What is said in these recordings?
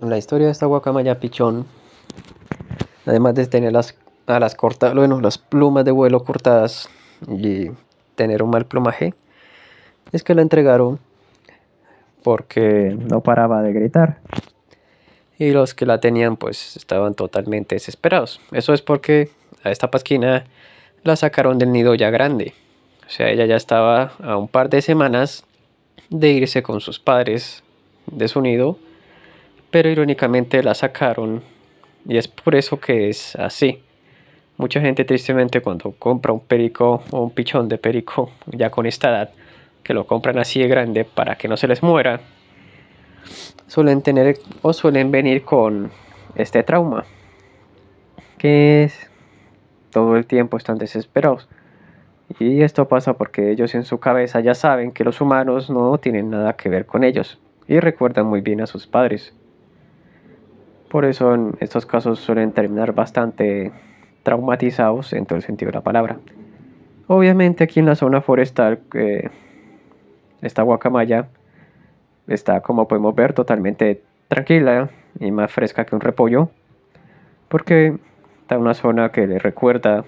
La historia de esta guacamaya pichón, además de tener las alas cortadas, bueno, las plumas de vuelo cortadas y tener un mal plumaje, es que la entregaron porque no paraba de gritar. Y los que la tenían pues estaban totalmente desesperados. Eso es porque a esta pasquina la sacaron del nido ya grande. O sea, ella ya estaba a un par de semanas de irse con sus padres de su nido pero irónicamente la sacaron y es por eso que es así. Mucha gente tristemente cuando compra un perico o un pichón de perico ya con esta edad, que lo compran así de grande para que no se les muera, suelen tener o suelen venir con este trauma, que es todo el tiempo están desesperados. Y esto pasa porque ellos en su cabeza ya saben que los humanos no tienen nada que ver con ellos y recuerdan muy bien a sus padres. Por eso en estos casos suelen terminar bastante traumatizados en todo el sentido de la palabra. Obviamente aquí en la zona forestal, esta guacamaya está como podemos ver totalmente tranquila y más fresca que un repollo, porque está en una zona que le recuerda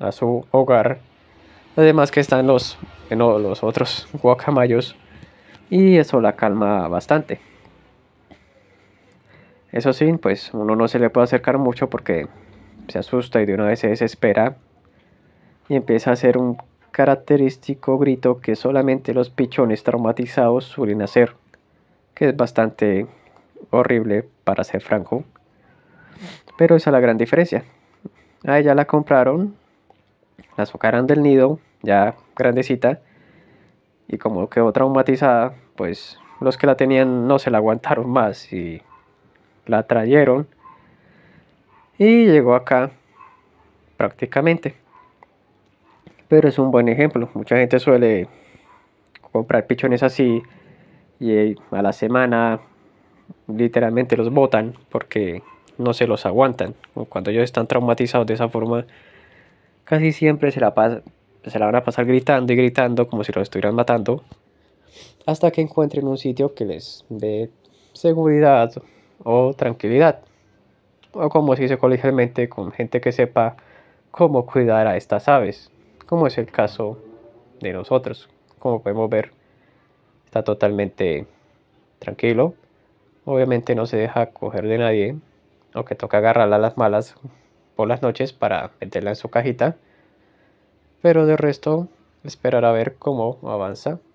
a su hogar. Además que están los, los otros guacamayos y eso la calma bastante. Eso sí, pues uno no se le puede acercar mucho porque se asusta y de una vez se desespera y empieza a hacer un característico grito que solamente los pichones traumatizados suelen hacer, que es bastante horrible para ser franco, pero esa es la gran diferencia. A ella la compraron, la sacaron del nido, ya grandecita, y como quedó traumatizada, pues los que la tenían no se la aguantaron más y la trajeron y llegó acá prácticamente. Pero es un buen ejemplo. Mucha gente suele comprar pichones así y eh, a la semana literalmente los botan porque no se los aguantan. Cuando ellos están traumatizados de esa forma, casi siempre se la, se la van a pasar gritando y gritando como si los estuvieran matando hasta que encuentren un sitio que les dé seguridad o tranquilidad, o como se dice colegialmente con gente que sepa cómo cuidar a estas aves, como es el caso de nosotros. Como podemos ver, está totalmente tranquilo. Obviamente no se deja coger de nadie, aunque toca agarrarla a las malas por las noches para meterla en su cajita. Pero de resto, esperar a ver cómo avanza